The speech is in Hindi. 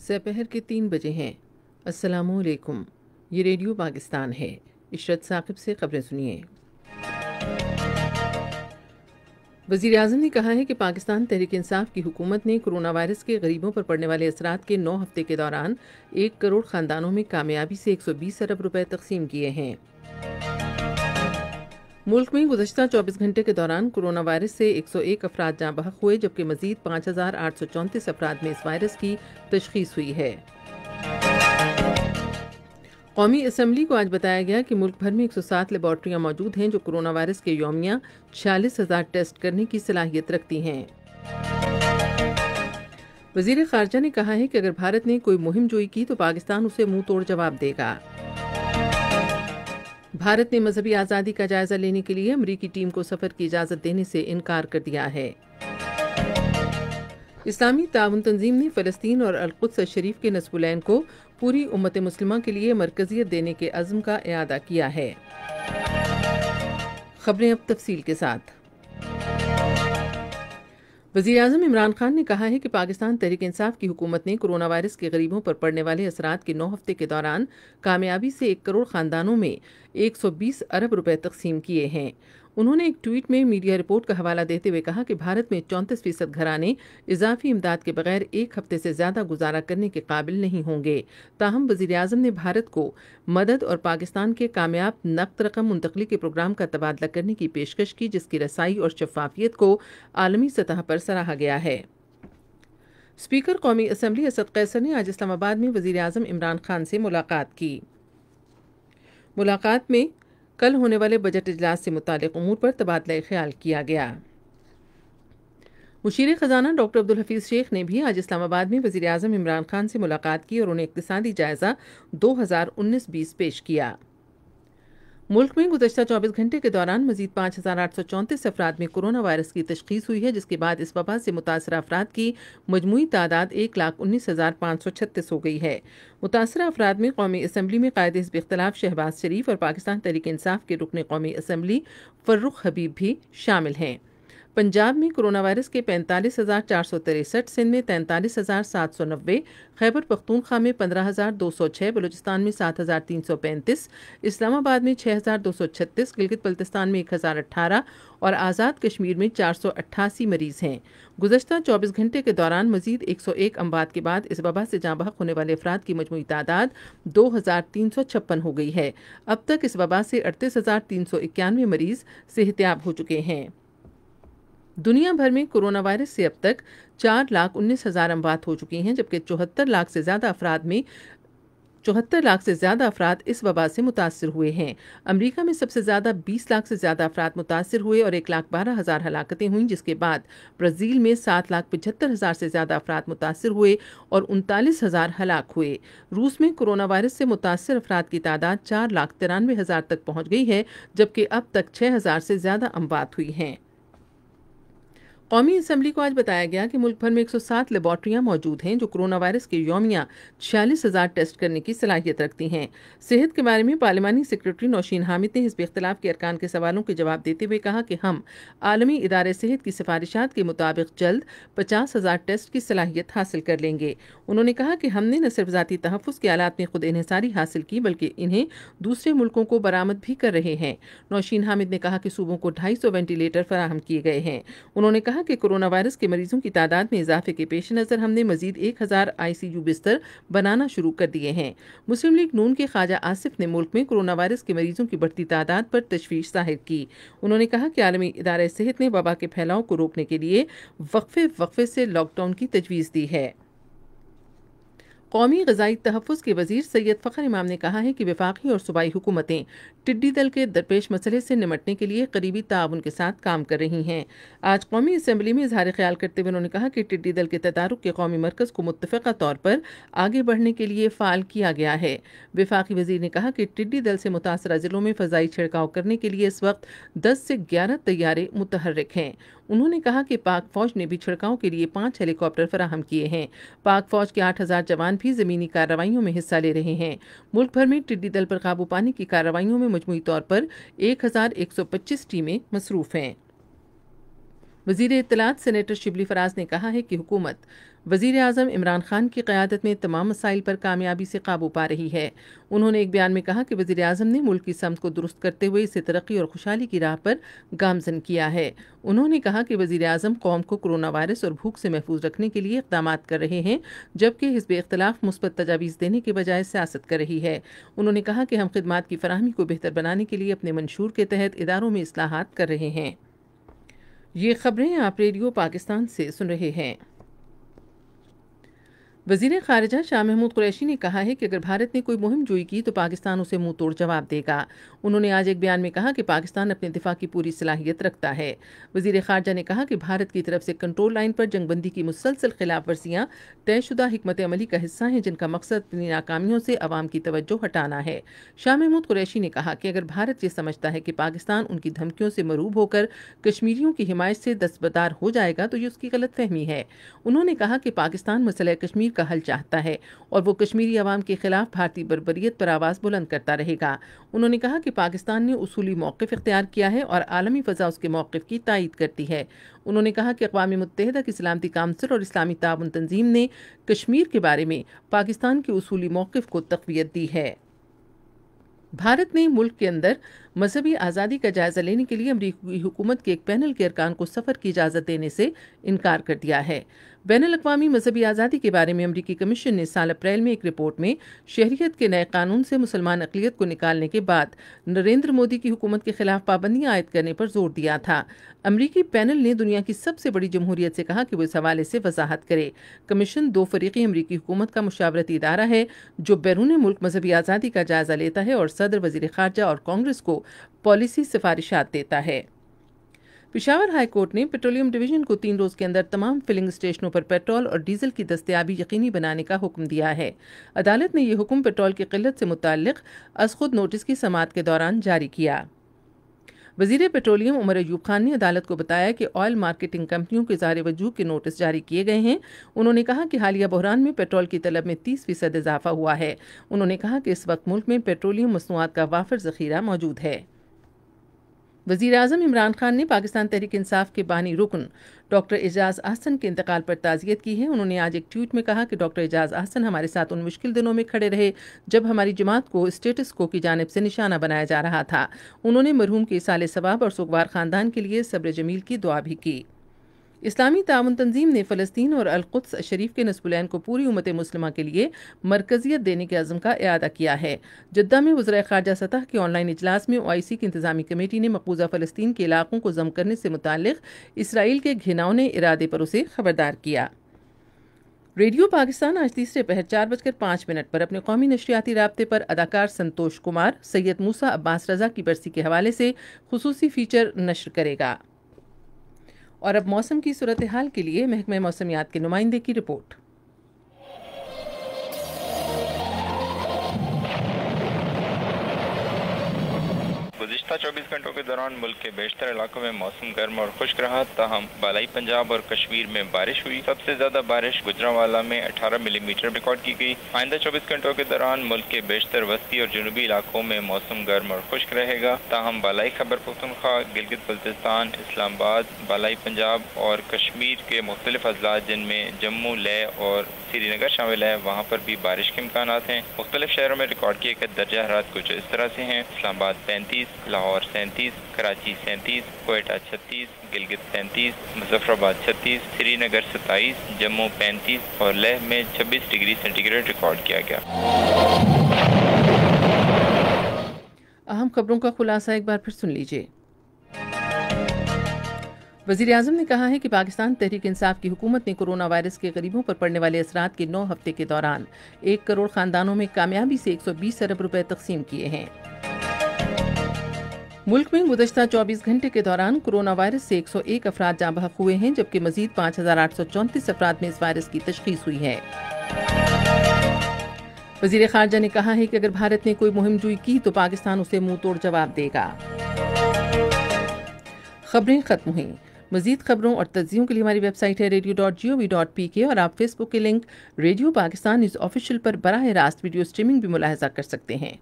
सपहर के तीन बजे हैं असलकुम ये रेडियो पाकिस्तान है इशरत साकिब से खबरें सुनिए वजीर अजम ने कहा है कि पाकिस्तान तहरीक इंसाफ की हुकूमत ने कोरोना वायरस के गरीबों पर पड़ने वाले असरात के नौ हफ्ते के दौरान एक करोड़ खानदानों में कामयाबी से 120 अरब रुपए तकसीम किए हैं मुल्क में गुजशत 24 घंटे के दौरान कोरोना वायरस से 101 अफराद जहाँ बहक हुए जबकि मजीद पाँच हजार आठ सौ चौंतीस अफराद में इस वायरस की तशखीस हुई है कौमी असम्बली को आज बताया गया कि मुल्क भर में 107 लेबॉर्ट्रियां मौजूद हैं जो कोरोना वायरस के योमिया छियालीस हजार टेस्ट करने की सलाहियत रखती हैं वजीर खारजा ने कहा है कि अगर भारत ने कोई मुहिम जोई की तो पाकिस्तान उसे मुंह तोड़ जवाब देगा भारत ने मजहबी आज़ादी का जायजा लेने के लिए अमरीकी टीम को सफर की इजाज़त देने से इनकार कर दिया है इस्लामी ताउन तंजीम ने फ़लस्तीन और अलकुदस शरीफ के नसबुलैन को पूरी उम्मत मुसलमा के लिए मरकजियत देने के अज़म का अदा किया है खबरें अब तफसील के साथ वजीर अजम इमरान खान ने कहा है कि पाकिस्तान तहरीक इंसाफ की हुकूमत ने कोरोना वायरस के गरीबों पर पड़ने वाले असरात के नौ हफ्ते के दौरान कामयाबी से एक करोड़ खानदानों में 120 अरब रुपए तकसीम किए हैं उन्होंने एक ट्वीट में मीडिया रिपोर्ट का हवाला देते हुए कहा कि भारत में चौंतीस फीसद घराने इजाफी इमदाद के बगैर एक हफ्ते से ज़्यादा गुजारा करने के काबिल नहीं होंगे ताहम वजीर आजम ने भारत को मदद और पाकिस्तान के कामयाब नकद रकम मुंतकली के प्रोग्राम का तबादला करने की पेशकश की जिसकी रसाई और शफाफियत को आलमी सतह पर सराहा गया है स्पीकर कौमी असम्बली असद कैसर ने आज इस्लामाबाद में वजीर अजम इमरान खान से मुलाकात की मुलाकात में कल होने वाले बजट इजलास से मुतल उमूर पर तबादला ख्याल किया गया मुशीर ख़जाना डॉक्टर अब्दुल हफीज़ शेख ने भी आज इस्लामाबाद में वजी अजम इमरान खान से मुलाकात की और उन्हें इकतदी जायजा दो हज़ार उन्नीस बीस पेश किया मुल्क में गुजशत 24 घंटे के दौरान मजीद पाँच हज़ार आठ सौ चौंतीस अफराद में कोरोना वायरस की तशखीस हुई है जिसके बाद इस वबा से मुतासर अफराद की मजमू तादाद एक लाख उन्नीस हज़ार पाँच सौ छत्तीस हो गई है मुतासर अफराद में कौमी असम्बली में कायद हिस्ब इख्तलाफ शहबाज शरीफ और पाकिस्तान तहरीक इंसाफ के रुकन कौमी असम्बली फर्रुख हबीब भी शामिल हैं पंजाब में कोरोना वायरस के पैंतालीस हज़ार चार सौ तिरसठ सिंध में तैंतालीस हज़ार सात सौ नब्बे खैबर पख्तूनख्वा में पंद्रह हज़ार दो सौ छः बलोचिस्तान में सात हज़ार तीन सौ पैंतीस इस्लामाबाद में छः हज़ार दो सौ छत्तीस गिलगित बल्तिस्तान में एक हज़ार अट्ठारह और आज़ाद कश्मीर में चार सौ अट्ठासी मरीज़ हैं गुजशत चौबीस घंटे के दौरान मजीद एक सौ एक अमवाद के बाद इस वबा से जाँ बहक होने वाले अफराद की मजमू तादाद दो हज़ार तीन सौ छप्पन हो गई है अब तक इस वबा से अड़तीस हज़ार तीन सौ इक्यानवे मरीज़ सेहतियाब हो चुके हैं दुनिया भर में कोरोना वायरस से अब तक चार लाख उन्नीस हजार अमवात हो चुकी हैं जबकि चौहत्तर लाख से ज़्यादा अफराद में चौहत्तर लाख से ज़्यादा अफराद इस वबा से मुतासर हुए हैं अमरीका में सबसे ज़्यादा बीस लाख से ज़्यादा अफराद मुतासर हुए और एक लाख बारह हज़ार हलाकतें हुई जिसके बाद ब्राज़ील में सात लाख पचहत्तर हज़ार से ज़्यादा अफराद मुतासर हुए और उनतालीस हज़ार हलाक हुए रूस में कोरोना वायरस से मुतासर अफराद की तादाद चार लाख तिरानवे हज़ार तक पहुंच गई है जबकि अब तक छह हज़ार से ज़्यादा अमवात हुई हैं कौमी असम्बली को आज बताया गया कि मुल्क भर में 107 लेबॉर्ट्रियां मौजूद हैं जो कोरोना वायरस के योमिया छियालीस हज़ार टेस्ट करने की सलाहियत रखती हैं सेहत के बारे में पार्लिमानी सेक्रेटरी नौशीन हामिद ने हिस्ब इख्तलाफ के अरकान के सवालों के जवाब देते हुए कहा कि हम आलमी इदारे सेहत की सिफारिशात के मुताबिक जल्द पचास हज़ार टेस्ट की सलाहियत हासिल कर लेंगे उन्होंने कहा कि हमने न सिर्फ जतीी तहफ़ के आलात में खुद इन्हसारी हासिल की बल्कि इन्हें दूसरे मुल्कों को बरामद भी कर रहे हैं नौशीन हामिद ने कहा कि सूबों को ढाई सौ वेंटिलेटर फराहम किए गए हैं उन्होंने कहा कहा कि कोरोना वायरस के मरीजों की तादाद में इजाफे के पेश नज़र हमने मजीद एक हज़ार यू बिस्तर बनाना शुरू कर दिए हैं मुस्लिम लीग नून के ख्वाजा आसिफ ने मुल्क में कोरोना वायरस के मरीजों की बढ़ती तादाद पर तशवीश जाहिर की उन्होंने कहा कि आलमी इदार सेहत ने वबा के फैलाव को रोकने के लिए वक्फे वक्फे से लॉकडाउन की तजवीज़ दी है कौमी गजाई तहफ़ के वजीर सैयद फ़खर इमाम ने कहा है कि विफाखी और सूबाई हुकूमतें टिड्डी दल के दरपेश मसले से निमटने के लिए करीबी ताउन के साथ काम कर रही हैं आज कौमी असम्बली में इजहार ख्याल करते हुए उन्होंने कहा कि टिड्डी दल के तदारक के कौमी मरकज़ को मुतफ़ा तौर पर आगे बढ़ने के लिए फ़ाल किया गया है विफाक वजीर ने कहा कि टिड्डी दल से मुतासर ज़िलों में फ़जाई छिड़काव करने के लिए इस वक्त दस से ग्यारह तैयारे मुतहरक हैं उन्होंने कहा कि पाक फ़ौज ने भी छिड़काव के लिए पाँच हेलीकॉप्टर फराहम किए हैं पाक फ़ौज के आठ हज़ार जवान भी जमीनी कार्रवाइयों में हिस्सा ले रहे हैं मुल्क भर में टिड्डी दल पर काबू पाने की कार्रवाइयों में मजमू तौर पर एक टीमें मसरूफ़ हैं वजीर इतलात सेनेटर शिबली फराज ने कहा है कि हुकूमत वजीर अजम इमरान खान की क़्यादत में तमाम मसाइल पर कामयाबी से काबू पा रही है उन्होंने एक बयान में कहा कि वजीर अजम ने मुल्क की समत को दुरुस्त करते हुए इसे तरक्की और खुशहाली की राह पर गामजन किया है उन्होंने कहा कि वजीर अजम कौम को कोरोना वायरस और भूख से महफूज रखने के लिए इकदाम कर रहे हैं जबकि हिजब इख्तलाफ मुस्बत तजावीज़ देने के बजाय सियासत कर रही है उन्होंने कहा कि हम खदमात की फरहमी को बेहतर बनाने के लिए अपने मंशूर के तहत इदारों में असलाहत कर रहे हैं ये खबरें आप रेडियो पाकिस्तान से सुन रहे हैं वजीर खारजा शाह महमूद कुरैशी ने कहा है कि अगर भारत ने कोई मुहिम जोई की तो पाकिस्तान उसे मुंह तोड़ जवाब देगा उन्होंने आज एक बयान में कहा कि पाकिस्तान अपने दिफा की पूरी सलाहियत रखता है वजीर खारजा ने कहा कि भारत की तरफ से कंट्रोल लाइन पर जंगबंदी की मुसलसल खिलाफ वर्जियाँ तयशुदा हमत अमली का हिस्सा हैं जिनका मकसद अपनी नाकामियों से अवाम की तवज्जो हटाना है शाह महमूद कुरैशी ने कहा कि अगर भारत ये समझता है कि पाकिस्तान उनकी धमकियों से मरूब होकर कश्मीरियों की हिमायत से दस्तबदार हो जाएगा तो ये उसकी गलतफहमी है उन्होंने कहा कि पाकिस्तान मसल कश्मीर का हल चाहता है और वो कश्मीरी आवाम के खिलाफ भारतीय बरबरीत पर आवाज़ बुलंद करता रहेगा उन्होंने कहा कि पाकिस्तान ने उसूली मौक़ इख्तियार किया है और आलमी फ़जा उसके मौक़ की तायद करती है उन्होंने कहा कि अवी मुतहदा की सलामती काउंसिल और इस्लामी ताबन तंजीम ने कश्मीर के बारे में पाकिस्तान के उसूली मौक़ को तकवीत दी है भारत ने मुल्क के अंदर मजहबी आज़ादी का जायज़ा लेने के लिए अमरीकी हुकूमत के एक पैनल के अरकान को सफ़र की इजाज़त देने से इनकार कर दिया है बैन अवी मजहबी आज़ादी के बारे में अमरीकी कमीशन ने साल अप्रैल में एक रिपोर्ट में शहरीत के नए कानून से मुसलमान अकलीत को निकालने के बाद नरेंद्र मोदी की हुकूमत के खिलाफ पाबंदियां आयद करने पर जोर दिया था अमरीकी पैनल ने दुनिया की सबसे बड़ी जमहूरियत से कहा कि वो इस हवाले से वजाहत करे कमीशन दो फरीकी अमरीकी हुकूमत का मुशावरती इदारा है जो बैरून मुल्क मजहबी आज़ादी का जायजा लेता है और सदर वजीर खारजा और कांग्रेस को पॉलिसी सिफारिशात देता है पिशावर हाई कोर्ट ने पेट्रोलियम डिवीजन को तीन रोज के अंदर तमाम फिलिंग स्टेशनों पर पेट्रोल और डीजल की दस्तियाबी यकीनी बनाने का हुक्म दिया है अदालत ने यह हुक्म पेट्रोल की किल्लत से मुतक खुद नोटिस की समात के दौरान जारी किया वजीर पेट्रोलियम उमर अयूब खान ने अदालत को बताया कि ऑयल मार्केटिंग कंपनियों के जार वजूह के नोटिस जारी किए गए हैं उन्होंने कहा कि हालिया बहरान में पेट्रोल की तलब में तीस फीसद इजाफा हुआ है उन्होंने कहा कि इस वक्त मुल्क में पेट्रोलियम मसनूआत का वाफर जखीरा मौजूद है वजीर अजम इमरान खान ने पाकिस्तान तहरीक इंसाफ के बानी रुकन डॉक्टर एजाज अहसन के इंतकाल पर ताज़ियत की है उन्होंने आज एक ट्वीट में कहा कि डॉक्टर एजाज अहसन हमारे साथ उन मुश्किल दिनों में खड़े रहे जब हमारी जमात को स्टेटस को की जानब से निशाना बनाया जा रहा था उन्होंने मरहूम के साल सवाब और सुगवार ख़ानदान के लिए सब्र जमील की दुआ भी की इस्लामी ताउन तंजीम ने फ़लस्तीन और अलकुद्स शरीफ के नस्बुलैन को पूरी उमत मुस्लिमा के लिए मरकजियत देने के अज़म का अदा किया है जद्दा में वज्र खारजा सतह के ऑनलाइन इजलास में ओ आई सी की इंतजामी कमेटी ने मकबूजा फ़लस्तीन के इलाकों को जम करने से मुतल इसराइल के घिनौने इरादे पर उसे खबरदार किया रेडियो पाकिस्तान आज तीसरे पहर चार बजकर पाँच मिनट पर अपने कौमी नशरियाती रबते पर अदाकार संतोष कुमार सैयद मूसा अब्बास रजा की बरसी के हवाले से खसूसी फीचर नशर करेगा और अब मौसम की सूरत हाल के लिए महकमे मौसमियात के नुमाइंदे की रिपोर्ट पिछला 24 घंटों के दौरान मुल्क के बेशतर इलाकों में मौसम गर्म और खुश्क रहा तहम बालाई पंजाब और कश्मीर में बारिश हुई सबसे ज्यादा बारिश गुजरावाला में 18 मिलीमीटर रिकॉर्ड की गई आइंदा 24 घंटों के दौरान मुल्क के बेशतर वस्ती और जनूबी इलाकों में मौसम गर्म और खुश्क रहेगा ताहम बालाई खबर पखतनखा गिलगित बल्तिस्तान इस्लामाबाद बालाई पंजाब और कश्मीर के मुख्तलिफ अजला जिनमें जम्मू लह और श्रीनगर शामिल है वहाँ पर भी बारिश के इम्कान हैं मुख्तलिफ शहरों में रिकॉर्ड किए गए दर्जा हरात कुछ इस तरह से हैं इस्लामाबाद पैंतीस लाहौर लाहौर सैंतीस कराची सैंतीस कोयटा छत्तीस गिलगित सैंतीस मुजफ्फराबाद छत्तीस श्रीनगर सताईस जम्मू पैंतीस और लेह में छब्बीस डिग्री सेंटीग्रेड रिकॉर्ड किया गया अहम खबरों का खुलासा एक बार फिर सुन लीजिए वजीर अजम ने कहा है कि पाकिस्तान तहरीक इंसाफ की हुकूमत ने कोरोना वायरस के गरीबों पर पड़ने वाले असरात के नौ हफ्ते के दौरान एक करोड़ खानदानों में कामयाबी से 120 अरब रुपए तकसीम किए हैं मुल्क में गुजशत 24 घंटे के दौरान कोरोना वायरस से 101 अफराद जाँ बहक हुए हैं जबकि मजीद पाँच हजार आठ सौ चौंतीस अफराद में इस वायरस की तशखीस हुई है वजीर खारजा ने कहा है कि अगर भारत ने कोई मुहिम जुई की तो पाकिस्तान उसे मुंह तोड़ जवाब देगा खबरें खत्म हुई मजीद खबरों और तजियों के लिए हमारी वेबसाइट है radio dot G O V dot P K और आप फेसबुक के लिंक रेडियो पाकिस्तान इस ऑफिशियल पर बरह रास्त वीडियो स्ट्रीमिंग भी मुलाहजा कर सकते हैं